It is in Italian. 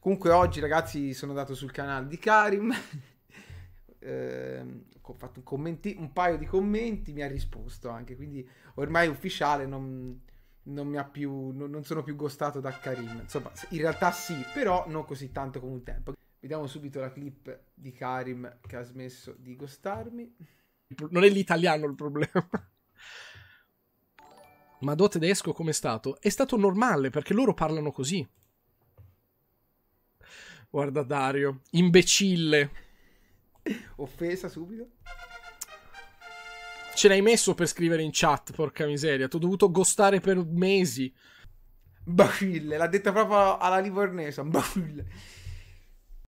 Comunque oggi ragazzi sono andato sul canale di Karim, eh, ho fatto un, commenti, un paio di commenti, mi ha risposto anche, quindi ormai ufficiale non, non, più, non, non sono più gostato da Karim. Insomma, in realtà sì, però non così tanto come un tempo. Vediamo subito la clip di Karim che ha smesso di gostarmi. Non è l'italiano il problema. Ma do tedesco com'è stato? È stato normale perché loro parlano così. Guarda Dario, imbecille. Offesa subito. Ce l'hai messo per scrivere in chat, porca miseria. Ti ho dovuto gostare per mesi. Bafille, l'ha detto proprio alla livornese, bacille.